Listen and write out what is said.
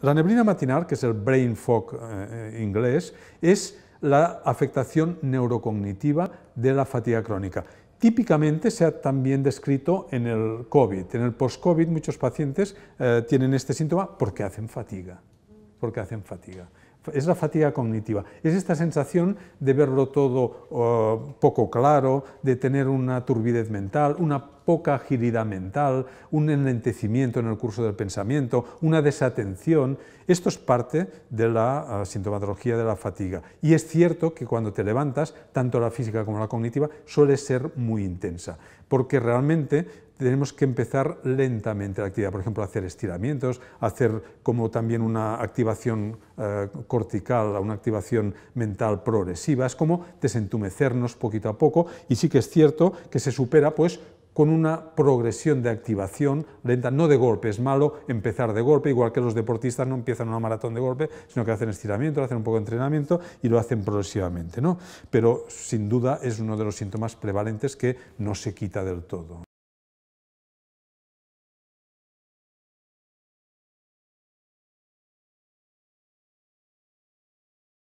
La neblina matinal, que es el brain fog eh, eh, inglés, es la afectación neurocognitiva de la fatiga crónica. Típicamente se ha también descrito en el COVID. En el post-COVID muchos pacientes eh, tienen este síntoma porque hacen fatiga, porque hacen fatiga es la fatiga cognitiva. Es esta sensación de verlo todo oh, poco claro, de tener una turbidez mental, una poca agilidad mental, un enlentecimiento en el curso del pensamiento, una desatención. Esto es parte de la ah, sintomatología de la fatiga. Y es cierto que cuando te levantas, tanto la física como la cognitiva suele ser muy intensa, porque realmente tenemos que empezar lentamente la actividad, por ejemplo, hacer estiramientos, hacer como también una activación eh, cortical, una activación mental progresiva, es como desentumecernos poquito a poco y sí que es cierto que se supera pues con una progresión de activación lenta, no de golpe, es malo empezar de golpe, igual que los deportistas no empiezan una maratón de golpe, sino que hacen estiramiento, hacen un poco de entrenamiento y lo hacen progresivamente, Pero sin duda es uno de los síntomas prevalentes que no se quita del todo.